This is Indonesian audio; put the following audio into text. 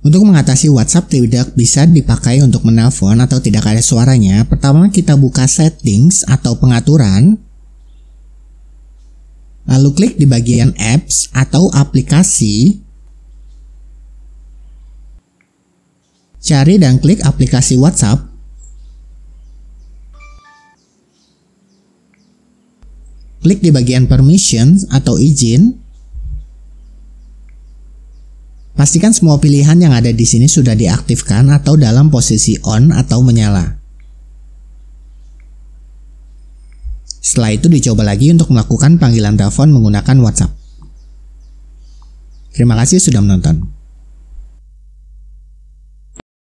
Untuk mengatasi WhatsApp tidak bisa dipakai untuk menelpon atau tidak ada suaranya, pertama kita buka settings atau pengaturan, lalu klik di bagian apps atau aplikasi, cari dan klik aplikasi WhatsApp, klik di bagian permissions atau izin, Pastikan semua pilihan yang ada di sini sudah diaktifkan atau dalam posisi on atau menyala. Setelah itu dicoba lagi untuk melakukan panggilan telepon menggunakan WhatsApp. Terima kasih sudah menonton.